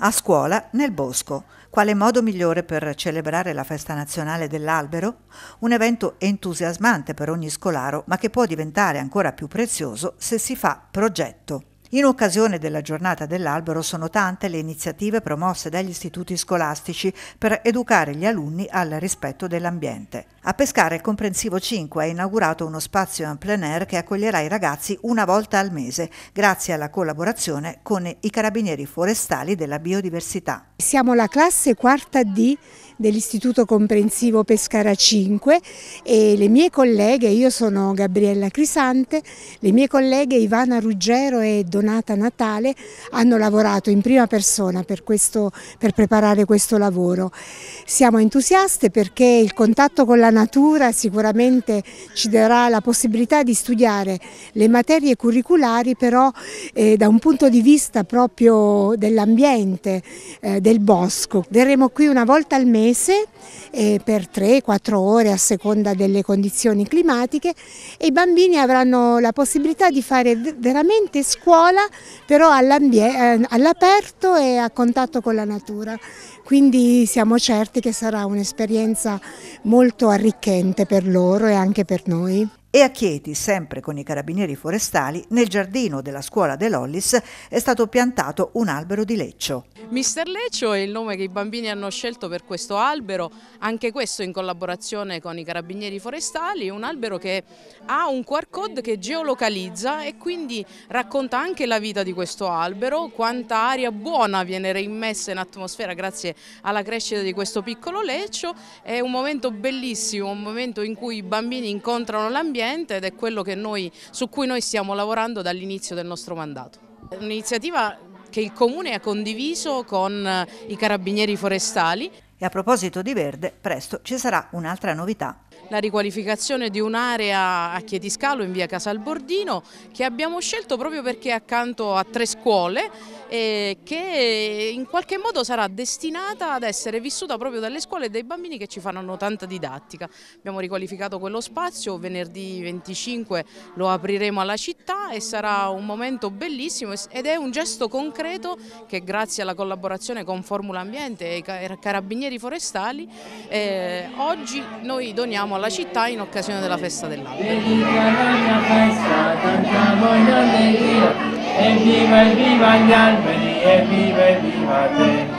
A scuola, nel bosco, quale modo migliore per celebrare la festa nazionale dell'albero? Un evento entusiasmante per ogni scolaro, ma che può diventare ancora più prezioso se si fa progetto. In occasione della giornata dell'albero sono tante le iniziative promosse dagli istituti scolastici per educare gli alunni al rispetto dell'ambiente. A Pescara il Comprensivo 5 ha inaugurato uno spazio en plein air che accoglierà i ragazzi una volta al mese, grazie alla collaborazione con i carabinieri forestali della biodiversità. Siamo la classe quarta D dell'Istituto Comprensivo Pescara 5 e le mie colleghe, io sono Gabriella Crisante, le mie colleghe Ivana Ruggero e Don Donata Natale hanno lavorato in prima persona per, questo, per preparare questo lavoro. Siamo entusiaste perché il contatto con la natura sicuramente ci darà la possibilità di studiare le materie curriculari però eh, da un punto di vista proprio dell'ambiente, eh, del bosco. Verremo qui una volta al mese eh, per 3-4 ore a seconda delle condizioni climatiche e i bambini avranno la possibilità di fare veramente scuola scuola, però eh, all'aperto e a contatto con la natura. Quindi siamo certi che sarà un'esperienza molto arricchente per loro e anche per noi. E a Chieti, sempre con i carabinieri forestali, nel giardino della scuola dell'Ollis è stato piantato un albero di leccio. Mister Leccio è il nome che i bambini hanno scelto per questo albero, anche questo in collaborazione con i carabinieri forestali, un albero che ha un QR code che geolocalizza e quindi racconta anche la vita di questo albero, quanta aria buona viene reimmessa in atmosfera grazie alla crescita di questo piccolo leccio. È un momento bellissimo, un momento in cui i bambini incontrano l'ambiente ambiente ed è quello noi, su cui noi stiamo lavorando dall'inizio del nostro mandato. Un'iniziativa che il Comune ha condiviso con eh, i carabinieri forestali. E a proposito di verde, presto ci sarà un'altra novità. La riqualificazione di un'area a Chietiscalo in via Casalbordino che abbiamo scelto proprio perché accanto a tre scuole eh, che in qualche modo sarà destinata ad essere vissuta proprio dalle scuole e dai bambini che ci faranno tanta didattica. Abbiamo riqualificato quello spazio, venerdì 25 lo apriremo alla città e sarà un momento bellissimo ed è un gesto concreto che grazie alla collaborazione con Formula Ambiente e Carabinieri Forestali eh, oggi noi doniamo alla città in occasione della festa dell'anno. dell'albero. Happy birthday, my Ganpati. Happy birthday, my